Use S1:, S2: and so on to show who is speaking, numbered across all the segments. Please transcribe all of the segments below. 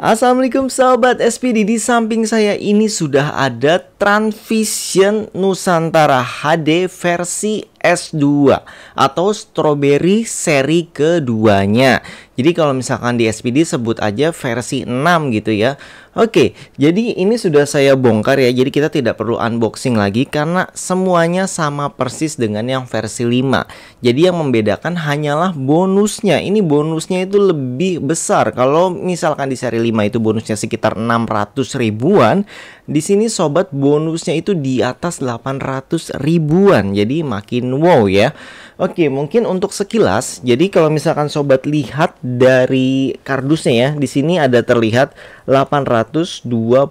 S1: Assalamualaikum sahabat SPD Di samping saya ini sudah ada Transvision Nusantara HD versi S2 atau strawberry seri keduanya. Jadi kalau misalkan di SPD sebut aja versi 6 gitu ya. Oke, jadi ini sudah saya bongkar ya. Jadi kita tidak perlu unboxing lagi karena semuanya sama persis dengan yang versi 5. Jadi yang membedakan hanyalah bonusnya. Ini bonusnya itu lebih besar. Kalau misalkan di seri 5 itu bonusnya sekitar 600 ribuan, di sini sobat bonusnya itu di atas 800 ribuan. Jadi makin wow ya. Oke, mungkin untuk sekilas, jadi kalau misalkan sobat lihat dari kardusnya ya, di sini ada terlihat 825.000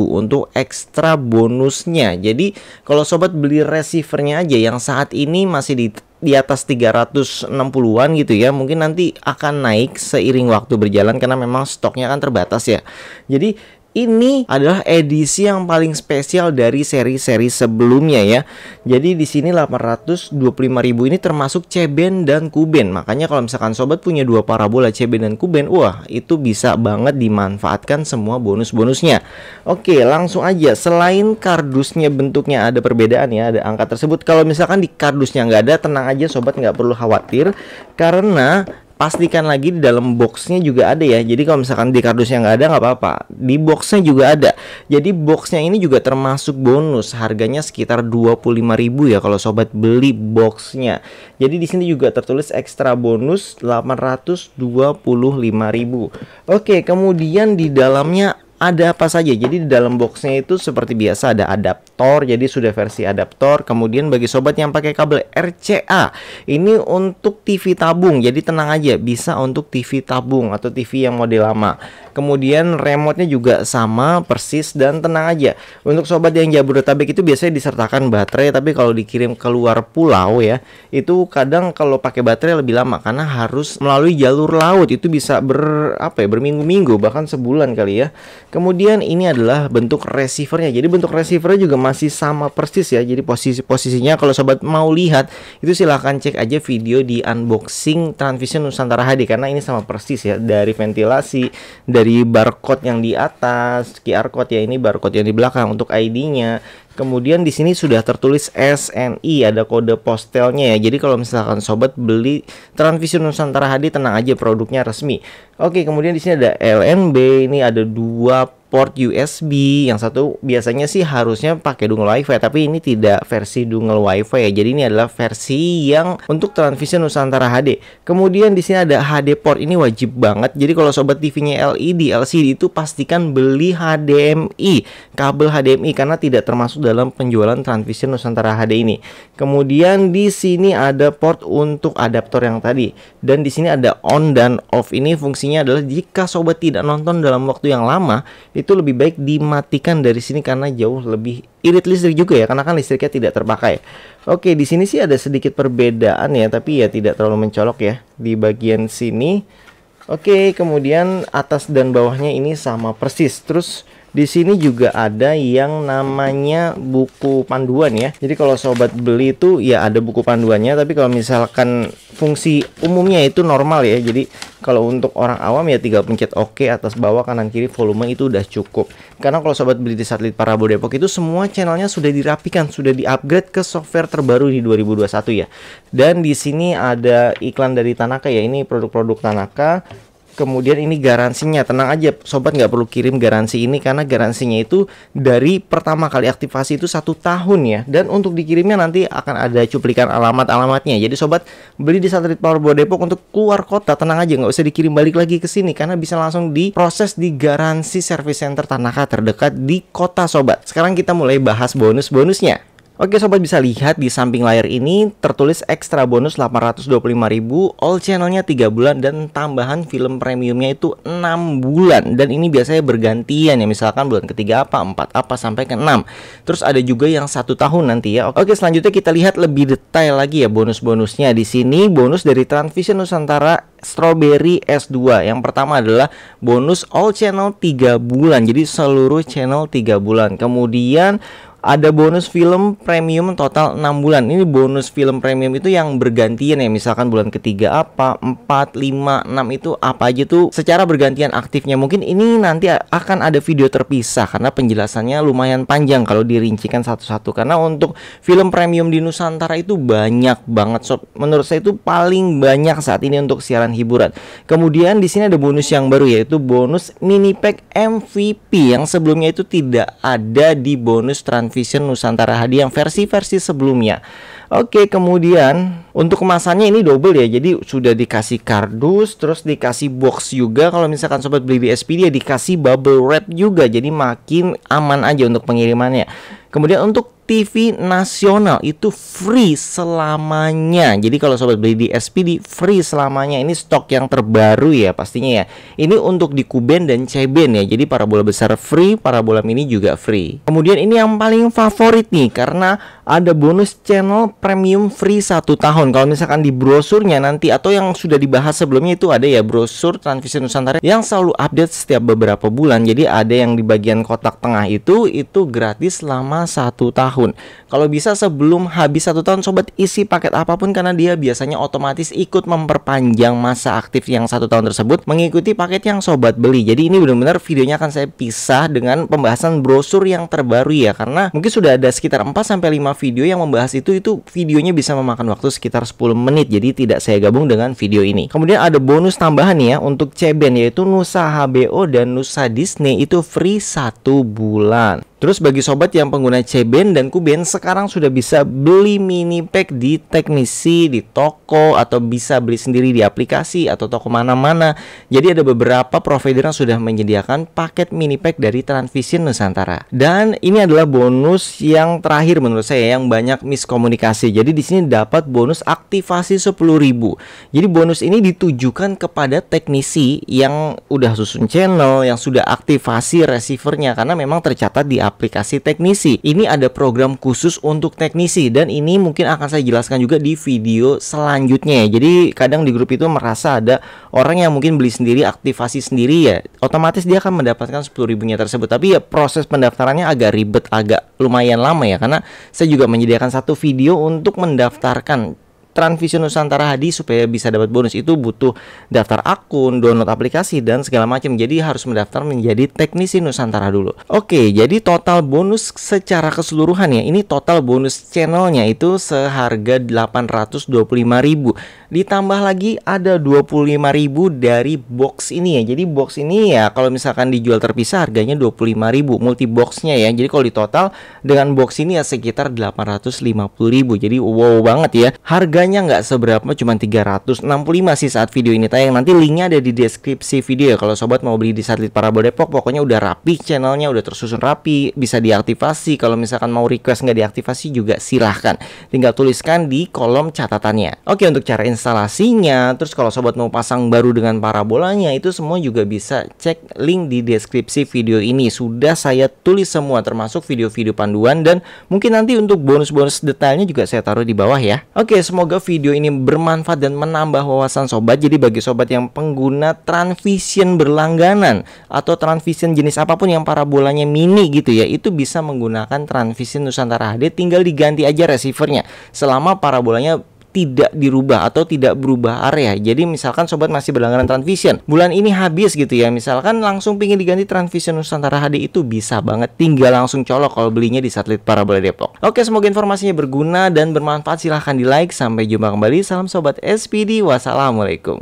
S1: untuk ekstra bonusnya. Jadi kalau sobat beli receivernya aja yang saat ini masih di di atas 360-an gitu ya mungkin nanti akan naik seiring waktu berjalan karena memang stoknya kan terbatas ya jadi ini adalah edisi yang paling spesial dari seri-seri sebelumnya ya. Jadi di sini 825.000 ini termasuk Ceben dan Kuben. Makanya kalau misalkan sobat punya dua parabola Ceben dan Kuben, wah itu bisa banget dimanfaatkan semua bonus-bonusnya. Oke, langsung aja. Selain kardusnya bentuknya ada perbedaan ya, ada angka tersebut. Kalau misalkan di kardusnya nggak ada, tenang aja sobat nggak perlu khawatir karena pastikan lagi di dalam boxnya juga ada ya jadi kalau misalkan di kardusnya nggak ada nggak apa-apa di boxnya juga ada jadi boxnya ini juga termasuk bonus harganya sekitar 25.000 ya kalau sobat beli boxnya jadi di sini juga tertulis ekstra bonus 825.000 oke kemudian di dalamnya ada apa saja jadi di dalam boxnya itu seperti biasa ada adapter adaptor jadi sudah versi adaptor kemudian bagi sobat yang pakai kabel RCA ini untuk TV tabung jadi tenang aja bisa untuk TV tabung atau TV yang model lama Kemudian remote-nya juga sama persis dan tenang aja. Untuk sobat yang Jabodetabek itu biasanya disertakan baterai, tapi kalau dikirim keluar pulau ya, itu kadang kalau pakai baterai lebih lama karena harus melalui jalur laut. Itu bisa ber apa ya, berminggu-minggu bahkan sebulan kali ya. Kemudian ini adalah bentuk receivernya. Jadi bentuk receivernya juga masih sama persis ya. Jadi posisi-posisinya kalau sobat mau lihat itu silahkan cek aja video di unboxing Transvision Nusantara HD karena ini sama persis ya dari ventilasi dari dari barcode yang di atas, QR code ya ini barcode yang di belakang untuk ID-nya. Kemudian di sini sudah tertulis SNI, ada kode postelnya ya. Jadi kalau misalkan sobat beli Transvision Nusantara hadi tenang aja produknya resmi. Oke, kemudian di sini ada LNB, ini ada dua port USB yang satu biasanya sih harusnya pakai dongle WiFi tapi ini tidak versi dongle WiFi ya jadi ini adalah versi yang untuk transmisi Nusantara HD kemudian di sini ada HD port ini wajib banget jadi kalau sobat TV-nya LED LCD itu pastikan beli HDMI kabel HDMI karena tidak termasuk dalam penjualan transmisi Nusantara HD ini kemudian di sini ada port untuk adaptor yang tadi dan di sini ada on dan off ini fungsinya adalah jika sobat tidak nonton dalam waktu yang lama itu lebih baik dimatikan dari sini karena jauh lebih irit listrik juga ya karena kan listriknya tidak terpakai. Oke, di sini sih ada sedikit perbedaan ya, tapi ya tidak terlalu mencolok ya di bagian sini. Oke, kemudian atas dan bawahnya ini sama persis. Terus di sini juga ada yang namanya buku panduan ya. Jadi kalau sobat beli itu ya ada buku panduannya, tapi kalau misalkan fungsi umumnya itu normal ya. Jadi kalau untuk orang awam ya tinggal pencet OK atas bawah kanan kiri volume itu udah cukup. Karena kalau sobat beli di satelit Parabo Depok itu semua channelnya sudah dirapikan, sudah diupgrade ke software terbaru di 2021 ya. Dan di sini ada iklan dari Tanaka ya. Ini produk-produk Tanaka kemudian ini garansinya tenang aja sobat nggak perlu kirim garansi ini karena garansinya itu dari pertama kali aktivasi itu satu tahun ya dan untuk dikirimnya nanti akan ada cuplikan alamat-alamatnya jadi sobat beli di satelit Bo Depok untuk keluar kota tenang aja nggak usah dikirim balik lagi ke sini karena bisa langsung diproses di garansi service center Tanaka terdekat di kota sobat sekarang kita mulai bahas bonus-bonusnya Oke sobat bisa lihat di samping layar ini tertulis ekstra bonus 825.000, all channelnya 3 bulan dan tambahan film premiumnya itu 6 bulan dan ini biasanya bergantian ya misalkan bulan ketiga apa, empat apa sampai ke 6. Terus ada juga yang satu tahun nanti ya. Oke selanjutnya kita lihat lebih detail lagi ya bonus-bonusnya di sini bonus dari Transvision Nusantara Strawberry S2. Yang pertama adalah bonus all channel 3 bulan. Jadi seluruh channel 3 bulan. Kemudian ada bonus film premium total 6 bulan. Ini bonus film premium itu yang bergantian ya, misalkan bulan ketiga apa, 4, 5, 6 itu apa aja tuh secara bergantian aktifnya. Mungkin ini nanti akan ada video terpisah karena penjelasannya lumayan panjang kalau dirincikan satu-satu karena untuk film premium di Nusantara itu banyak banget sob. Menurut saya itu paling banyak saat ini untuk siaran hiburan. Kemudian di sini ada bonus yang baru yaitu bonus mini pack MVP yang sebelumnya itu tidak ada di bonus trans Vision Nusantara Hadi yang versi-versi sebelumnya. Oke, kemudian untuk kemasannya ini double ya. Jadi sudah dikasih kardus, terus dikasih box juga. Kalau misalkan sobat beli di SPD, dia dikasih bubble wrap juga. Jadi makin aman aja untuk pengirimannya. Kemudian untuk TV nasional itu free selamanya. Jadi kalau sobat beli di SPD free selamanya. Ini stok yang terbaru ya pastinya ya. Ini untuk di Kuben dan Ceben ya. Jadi para bola besar free, para bola mini juga free. Kemudian ini yang paling favorit nih karena ada bonus channel premium free satu tahun. Kalau misalkan di brosurnya nanti atau yang sudah dibahas sebelumnya itu ada ya brosur Transvision Nusantara yang selalu update setiap beberapa bulan. Jadi ada yang di bagian kotak tengah itu itu gratis selama satu tahun. Kalau bisa sebelum habis satu tahun sobat isi paket apapun karena dia biasanya otomatis ikut memperpanjang masa aktif yang satu tahun tersebut mengikuti paket yang sobat beli. Jadi ini benar-benar videonya akan saya pisah dengan pembahasan brosur yang terbaru ya karena mungkin sudah ada sekitar 4 sampai 5 video yang membahas itu itu videonya bisa memakan waktu sekitar 10 menit. Jadi tidak saya gabung dengan video ini. Kemudian ada bonus tambahan ya untuk Ceben yaitu Nusa HBO dan Nusa Disney itu free satu bulan. Terus bagi sobat yang pengguna c dan Kuben sekarang sudah bisa beli mini pack di teknisi, di toko, atau bisa beli sendiri di aplikasi atau toko mana-mana. Jadi ada beberapa provider yang sudah menyediakan paket mini pack dari Transvision Nusantara. Dan ini adalah bonus yang terakhir menurut saya yang banyak miskomunikasi. Jadi di sini dapat bonus aktivasi 10.000. Jadi bonus ini ditujukan kepada teknisi yang udah susun channel, yang sudah aktivasi receivernya karena memang tercatat di aplikasi teknisi. Ini ada program khusus untuk teknisi dan ini mungkin akan saya jelaskan juga di video selanjutnya. Ya. Jadi kadang di grup itu merasa ada orang yang mungkin beli sendiri, aktivasi sendiri ya, otomatis dia akan mendapatkan 10 ribunya tersebut. Tapi ya proses pendaftarannya agak ribet, agak lumayan lama ya karena saya juga menyediakan satu video untuk mendaftarkan Transvision Nusantara Hadi supaya bisa dapat bonus itu butuh daftar akun, download aplikasi dan segala macam. Jadi harus mendaftar menjadi teknisi Nusantara dulu. Oke, jadi total bonus secara keseluruhan ya. Ini total bonus channelnya itu seharga 825.000. Ditambah lagi ada 25.000 dari box ini ya. Jadi box ini ya kalau misalkan dijual terpisah harganya 25.000 multi boxnya ya. Jadi kalau di total dengan box ini ya sekitar 850.000. Jadi wow banget ya. Harga harganya nggak seberapa cuma 365 sih saat video ini tayang nanti linknya ada di deskripsi video ya kalau sobat mau beli di satelit parabola Depok pokoknya udah rapi channelnya udah tersusun rapi bisa diaktifasi kalau misalkan mau request nggak diaktifasi juga silahkan tinggal tuliskan di kolom catatannya oke untuk cara instalasinya terus kalau sobat mau pasang baru dengan parabolanya itu semua juga bisa cek link di deskripsi video ini sudah saya tulis semua termasuk video-video panduan dan mungkin nanti untuk bonus-bonus detailnya juga saya taruh di bawah ya oke semoga Semoga video ini bermanfaat dan menambah wawasan sobat. Jadi bagi sobat yang pengguna transvision berlangganan atau transvision jenis apapun yang parabolanya mini gitu ya, itu bisa menggunakan transvision Nusantara HD tinggal diganti aja receivernya selama parabolanya tidak dirubah atau tidak berubah area. Jadi misalkan sobat masih berlangganan Transvision, bulan ini habis gitu ya. Misalkan langsung pingin diganti Transvision Nusantara HD itu bisa banget. Tinggal langsung colok kalau belinya di satelit Parabola Depok. Oke, semoga informasinya berguna dan bermanfaat. Silahkan di like. Sampai jumpa kembali. Salam sobat SPD. Wassalamualaikum.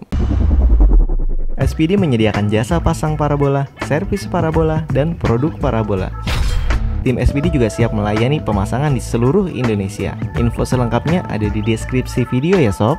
S1: SPD menyediakan jasa pasang parabola, servis parabola, dan produk parabola. Tim SPD juga siap melayani pemasangan di seluruh Indonesia. Info selengkapnya ada di deskripsi video ya sob.